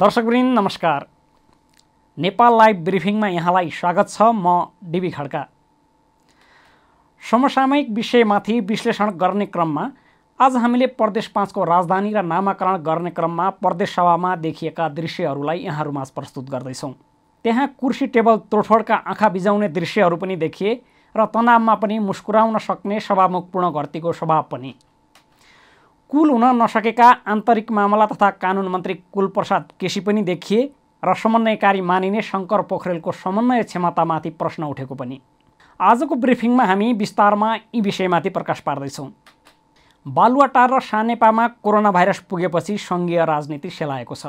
दर्शकवृन्द नमस्कार नेपाल लाइभ ब्रिफिङमा यहाँलाई स्वागत छ म डिबी खड्का समसामयिक विषयमाथि विश्लेषण गर्ने क्रममा आज हामीले प्रदेश पाँचको राजधानी र नामाकरण गर्ने क्रममा प्रदेश सभामा देखिएका दृश्यहरूलाई यहाँहरूमा प्रस्तुत गर्दैछौँ त्यहाँ कुर्सी टेबल तोडफोडका आँखा बिजाउने दृश्यहरू पनि देखिए र तनावमा पनि मुस्कुराउन सक्ने सभामुखपूर्ण घरतीको स्वभाव पनि कुल हुन नसकेका आन्तरिक मामला तथा कानुन मन्त्री कुलप्रसाद केसी पनि देखिए र समन्वयकारी मानिने शङ्कर पोखरेलको समन्वय क्षमतामाथि प्रश्न उठेको पनि आजको ब्रिफिङमा हामी विस्तारमा यी विषयमाथि प्रकाश पार्दैछौँ बालुवाटार र सानेपामा कोरोना भाइरस पुगेपछि सङ्घीय राजनीति सेलाएको छ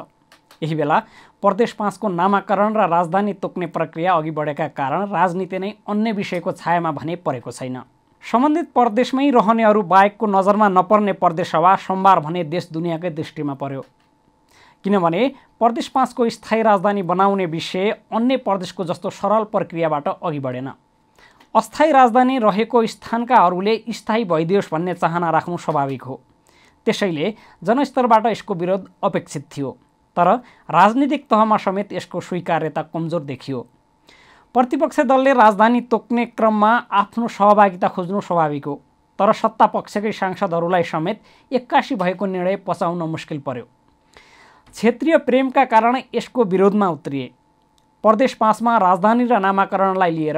यही बेला प्रदेश पाँचको नामाकरण र राजधानी तोक्ने प्रक्रिया अघि बढेका कारण राजनीति नै अन्य विषयको छायामा भने परेको छैन सम्बन्धित प्रदेशमै रहनेहरू बाहेकको नजरमा नपर्ने प्रदेशसभा सोमबार भने देश दुनियाँकै दृष्टिमा पर्यो किनभने प्रदेश पाँचको स्थायी राजधानी बनाउने विषय अन्य प्रदेशको जस्तो सरल प्रक्रियाबाट अघि बढेन अस्थायी राजधानी रहेको स्थानकाहरूले स्थायी भइदियोस् भन्ने चाहना राख्नु स्वाभाविक हो त्यसैले जनस्तरबाट यसको विरोध अपेक्षित थियो तर राजनीतिक तहमा समेत यसको स्वीकार्यता कमजोर देखियो प्रतिपक्ष दलले राजधानी तोक्ने क्रममा आफ्नो सहभागिता खोज्नु स्वाभाविक हो तर सत्ता पक्षकै सांसदहरूलाई समेत एक्कासी भएको निर्णय पचाउन मुस्किल पर्यो क्षेत्रीय प्रेमका कारण यसको विरोधमा उत्रिए प्रदेश पाँचमा राजधानी र नामाकरणलाई लिएर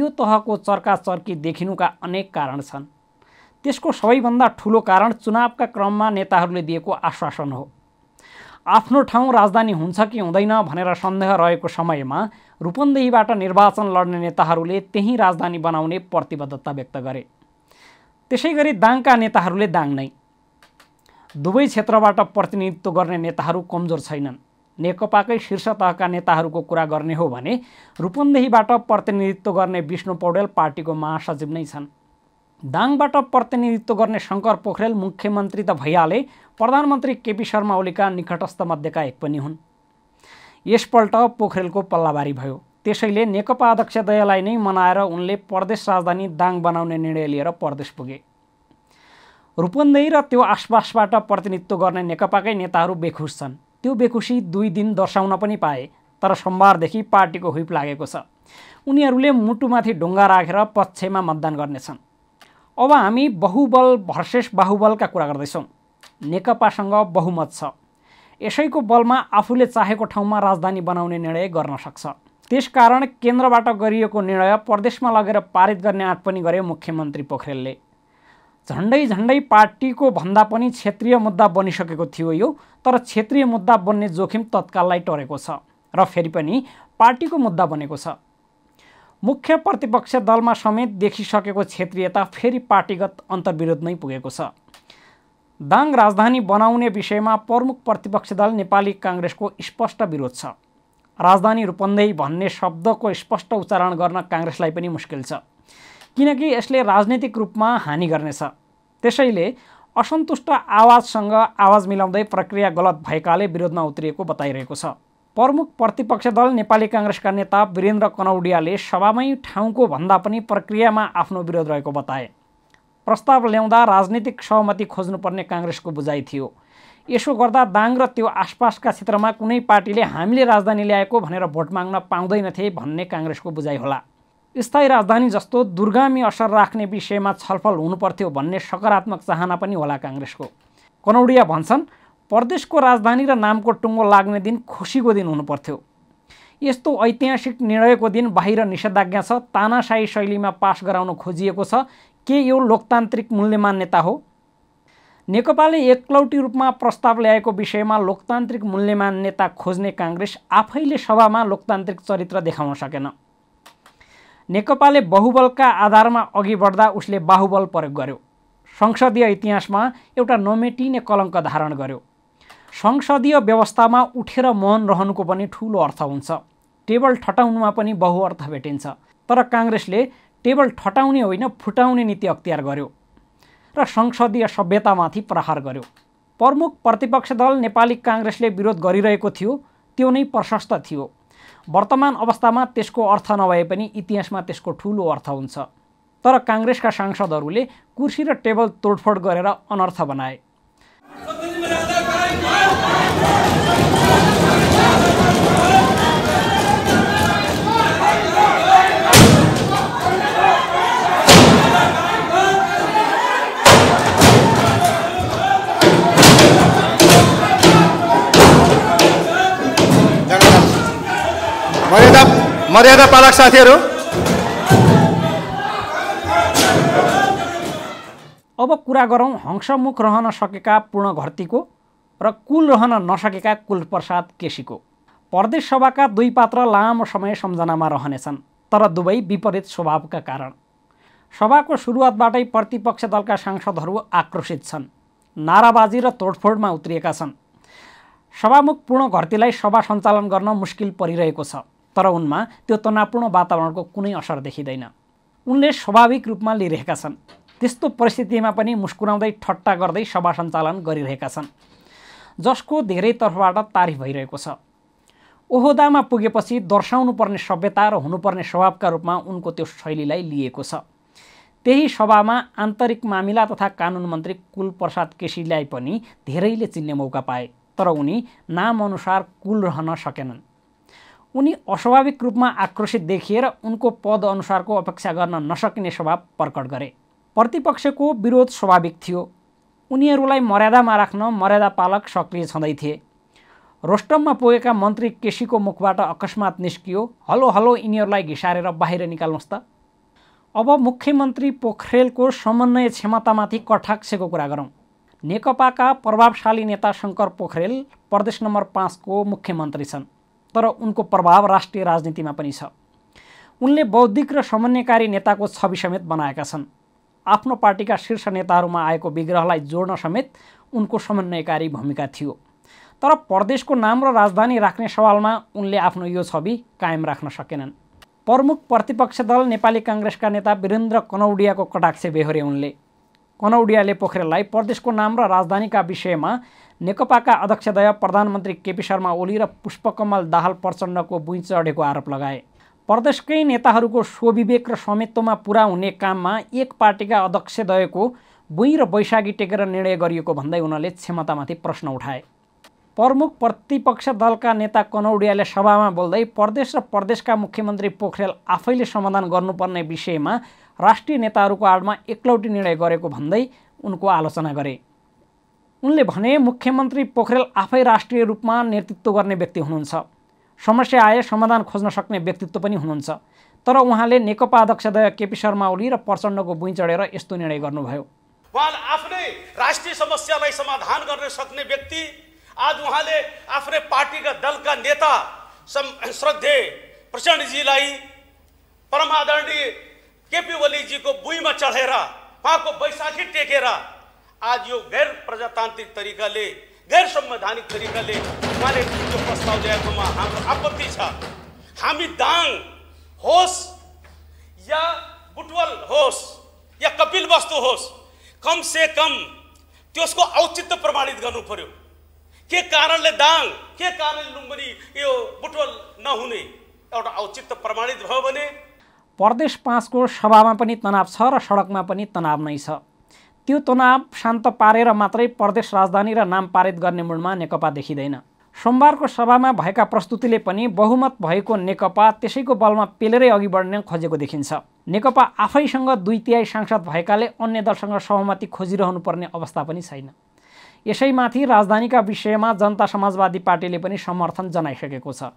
यो तहको चर्काचर्की देखिनुका अनेक कारण छन् त्यसको सबैभन्दा ठुलो कारण चुनावका क्रममा नेताहरूले दिएको आश्वासन हो आफ्नो ठाउँ राजधानी हुन्छ कि हुँदैन भनेर सन्देह रहेको समयमा रूपन्देहीबाट निर्वाचन लड्ने नेताहरूले त्यही राजधानी बनाउने प्रतिबद्धता व्यक्त गरे त्यसै गरी दाङका नेताहरूले दाङ नै दुवै क्षेत्रबाट प्रतिनिधित्व गर्ने नेताहरू कमजोर छैनन् नेकपाकै शीर्ष तहका नेताहरूको कुरा गर्ने हो भने रूपन्देहीबाट प्रतिनिधित्व गर्ने विष्णु पौडेल पार्टीको महासचिव नै छन् दाङबाट प्रतिनिधित्व गर्ने शङ्कर पोखरेल मुख्यमन्त्री त भइहाले प्रधानमन्त्री केपी शर्मा ओलीका निकटस्थ मध्येका एक पनि हुन् यसपल्ट पोखरेलको पल्लाबारी भयो त्यसैले नेकपा अध्यक्ष दयालाई नै मनाएर उनले प्रदेश राजधानी दाङ बनाउने निर्णय लिएर प्रदेश पुगे रूपन्देही र त्यो आसपासबाट प्रतिनिधित्व गर्ने नेकपाकै नेताहरू बेखुस छन् त्यो बेखुसी दुई दिन दर्शाउन पनि पाए तर सोमबारदेखि पार्टीको हुइप लागेको छ उनीहरूले मुटुमाथि ढुङ्गा राखेर पक्षमा मतदान गर्नेछन् अब हामी बहुबल भर्सेस बाहुबलका कुरा गर्दैछौँ नेकपासँग बहुमत छ यसैको बलमा आफूले चाहेको ठाउँमा राजधानी बनाउने निर्णय गर्न सक्छ त्यसकारण केन्द्रबाट गरिएको निर्णय प्रदेशमा लगेर पारित गर्ने आँट पनि गरे मुख्यमन्त्री पोखरेलले झन्डै झन्डै पार्टीको भन्दा पनि क्षेत्रीय मुद्दा बनिसकेको थियो यो तर क्षेत्रीय मुद्दा बन्ने जोखिम तत्काललाई टरेको छ र फेरि पनि पार्टीको मुद्दा बनेको छ मुख्य प्रतिपक्ष दलमा समेत देखिसकेको क्षेत्रीयता फेरि पार्टीगत अन्तर्विरोध नै पुगेको छ दाङ राजधानी बनाउने विषयमा प्रमुख प्रतिपक्षी दल नेपाली काङ्ग्रेसको स्पष्ट विरोध छ राजधानी रूपन्देही भन्ने शब्दको स्पष्ट उच्चारण गर्न काङ्ग्रेसलाई पनि मुस्किल छ किनकि यसले राजनीतिक रूपमा हानि गर्नेछ त्यसैले असन्तुष्ट आवाजसँग आवाज मिलाउँदै प्रक्रिया गलत भएकाले विरोधमा उत्रिएको बताइरहेको छ प्रमुख प्रतिपक्ष दल नेपाली काङ्ग्रेसका नेता वीरेन्द्र कनौडियाले सभामै ठाउँको भन्दा पनि प्रक्रियामा आफ्नो विरोध रहेको बताए प्रस्ताव ल्याउँदा राजनीतिक सहमति खोज्नुपर्ने काङ्ग्रेसको बुझाइ थियो यसो गर्दा दाङ र त्यो आसपासका क्षेत्रमा कुनै पार्टीले हामीले राजधानी ल्याएको भनेर भोट माग्न पाउँदैनथे भन्ने काङ्ग्रेसको बुझाइ होला स्थायी राजधानी जस्तो दुर्गामी असर राख्ने विषयमा छलफल हुनुपर्थ्यो भन्ने सकारात्मक चाहना पनि होला काङ्ग्रेसको कनौडिया भन्छन् प्रदेशको राजधानी र नामको टुङ्गो लाग्ने दिन खुसीको दिन हुनुपर्थ्यो यस्तो ऐतिहासिक निर्णयको दिन बाहिर निषेधाज्ञा छ तानाशाही शैलीमा पास गराउन खोजिएको छ के यो लोकतान्त्रिक मूल्य मान्यता हो नेकपाले एकलौटी रूपमा प्रस्ताव ल्याएको विषयमा लोकतान्त्रिक मूल्य मान्यता खोज्ने काङ्ग्रेस आफैले सभामा लोकतान्त्रिक चरित्र देखाउन सकेन नेकपाले बहुबलका आधारमा अघि बढ्दा उसले बाहुबल प्रयोग गर्यो संसदीय इतिहासमा एउटा नमेटिने कलङ्क धारण गर्यो संसदीय व्यवस्थामा उठेर मौन रहनुको पनि ठुलो अर्थ हुन्छ टेबल ठटाउनुमा पनि बहुअर्थ भेटिन्छ तर काङ्ग्रेसले टेबल ठटाउने होइन फुटाउने नीति अख्तियार गर्यो र संसदीय सभ्यतामाथि प्रहार गर्यो प्रमुख प्रतिपक्ष दल नेपाली काङ्ग्रेसले विरोध गरिरहेको थियो त्यो नै प्रशस्त थियो वर्तमान अवस्थामा त्यसको अर्थ नभए पनि इतिहासमा त्यसको ठुलो अर्थ हुन्छ तर काङ्ग्रेसका सांसदहरूले कुर्सी र टेबल तोडफोड गरेर अनर्थ बनाए मर्यादा पालक साथीहरू अब कुरा गरौँ हंसमुख रहन सकेका पूर्ण पूर्णघर्तीको र कुल रहन नसकेका कुलप्रसाद केसीको प्रदेश सभाका दुई पात्र लामो समय सम्झनामा रहनेछन् तर दुवै विपरीत स्वभावका कारण सभाको सुरुवातबाटै प्रतिपक्ष दलका सांसदहरू आक्रोशित छन् नाराबाजी र तोडफोडमा उत्रिएका छन् सभामुख पूर्ण घरतीलाई सभा सञ्चालन गर्न मुस्किल परिरहेको छ तर उनमा त्यो तनावपूर्ण वातावरणको कुनै असर देखिँदैन उनले स्वाभाविक रूपमा लिइरहेका छन् त्यस्तो परिस्थितिमा पनि मुस्कुराउँदै ठट्टा गर्दै सभा सञ्चालन गरिरहेका छन् जसको धेरै तर्फबाट तारिफ भइरहेको छ ओहोदामा पुगेपछि दर्शाउनुपर्ने सभ्यता र हुनुपर्ने स्वभावका रूपमा उनको त्यो शैलीलाई लिएको छ त्यही सभामा आन्तरिक मामिला तथा कानुन मन्त्री कुलप्रसाद केसीलाई पनि धेरैले चिन्ने मौका पाए तर उनी नामअनुसार कुल रहन सकेनन् उनी अस्वाभाविक रूपमा आक्रोशित देखिएर उनको पद अनुसारको अपेक्षा गर्न नसकिने स्वभाव प्रकट गरे प्रतिपक्षको विरोध स्वाभाविक थियो उनीहरूलाई मर्यादामा राख्न मर्यादा पालक सक्रिय छँदै थिए रोस्टममा पुगेका मन्त्री केसीको मुखबाट अकस्मात निस्कियो हलो हलो यिनीहरूलाई घिसारेर बाहिर निकाल्नुहोस् त अब मुख्यमन्त्री पोखरेलको समन्वय क्षमतामाथि कटाक्षको कुरा गरौँ नेकपाका प्रभावशाली नेता शङ्कर पोखरेल प्रदेश नम्बर पाँचको मुख्यमन्त्री छन् तर उनको प्रभाव राष्ट्रिय राजनीतिमा पनि छ उनले बौद्धिक र समन्वयकारी नेताको छवि समेत बनाएका छन् आफ्नो पार्टीका शीर्ष नेताहरूमा आएको विग्रहलाई जोड्न समेत उनको समन्वयकारी भूमिका थियो तर प्रदेशको नाम र राजधानी राख्ने सवालमा उनले आफ्नो यो छवि कायम राख्न सकेनन् प्रमुख प्रतिपक्ष दल नेपाली काङ्ग्रेसका नेता वीरेन्द्र कनौडियाको कटाक्ष बेहोरे उनले कनौडियाले पोखरेललाई प्रदेशको नाम र राजधानीका विषयमा नेकपाका अध्यक्षदय प्रधानमन्त्री केपी शर्मा ओली र पुष्पकमल दाहाल प्रचण्डको बुइँ चढेको आरोप लगाए प्रदेशकै नेताहरूको स्वविवेक र स्वामित्वमा पुरा हुने काममा एक पार्टीका अध्यक्षदयको बुइँ र वैशाखी टेकेर निर्णय गरिएको भन्दै उनले क्षमतामाथि प्रश्न उठाए प्रमुख प्रतिपक्ष दलका नेता कनौडियाले सभामा बोल्दै प्रदेश र प्रदेशका मुख्यमन्त्री पोखरेल आफैले समाधान गर्नुपर्ने विषयमा राष्ट्रिय नेताहरूको आडमा एकलौटी निर्णय गरेको भन्दै उनको आलोचना गरे उनले भने मुख्यमन्त्री पोखरेल आफै राष्ट्रिय रूपमा नेतृत्व गर्ने व्यक्ति हुनुहुन्छ समस्या आए समाधान खोज्न सक्ने व्यक्तित्व पनि हुनुहुन्छ तर उहाँले नेकपा अध्यक्षदय केपी शर्मा ओली र प्रचण्डको बुइँ चढेर यस्तो निर्णय गर्नुभयो उहाँले आफ्नै राष्ट्रिय समस्यालाई समाधान गर्न सक्ने व्यक्ति आज उहाँले आफ्नै पार्टीका दलका नेता श्रद्धे प्रचण्डजीलाई परमादरणीय केपी ओलीजीको बुइँमा चढेर उहाँको बैशाखी टेकेर आज यो गैर प्रजातान्त्रिक तरिकाले गैर संवैधानिक तरिकाले उहाँले त्यो प्रस्ताव ल्याएकोमा हाम्रो आपत्ति छ हामी दाङ होस् या बुटवल होस् या कपिल वस्तु होस् से कम त्यसको औचित्य प्रमाणित गर्नु पर्यो के कारणले दाङ के कारणले लुम्बिनी यो बुटवल नहुने एउटा औचित्य प्रमाणित भयो भने प्रदेश पाँचको सभामा पनि तनाव छ र सडकमा पनि तनाव नै छ त्यो तनाव शान्त पारेर मात्रै प्रदेश राजधानी र नाम पारित गर्ने मूलमा नेकपा देखिँदैन सोमबारको सभामा भएका प्रस्तुतिले पनि बहुमत भएको नेकपा त्यसैको बलमा पेलेरै अघि बढ्न खोजेको देखिन्छ नेकपा आफैसँग दुई तिहाई सांसद भएकाले अन्य दलसँग सहमति खोजिरहनुपर्ने अवस्था पनि छैन यसैमाथि राजधानीका विषयमा जनता समाजवादी पार्टीले पनि समर्थन जनाइसकेको छ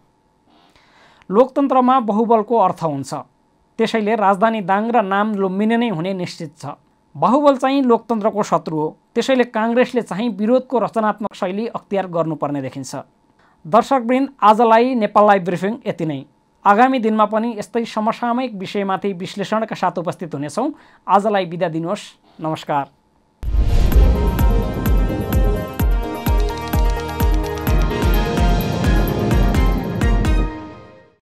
लोकतन्त्रमा बहुबलको अर्थ हुन्छ त्यसैले राजधानी दाङ र नाम लुम्बिने नै हुने निश्चित छ बाहुबल चाहिँ लोकतन्त्रको शत्रु हो त्यसैले काङ्ग्रेसले चाहिँ विरोधको रचनात्मक शैली अख्तियार गर्नुपर्ने देखिन्छ दर्शकवृन्द आजलाई नेपाललाई ब्रिफिङ यति नै आगामी दिनमा पनि यस्तै समसामयिक विषयमाथि विश्लेषणका साथ उपस्थित हुनेछौँ आजलाई बिदा दिनुहोस् नमस्कार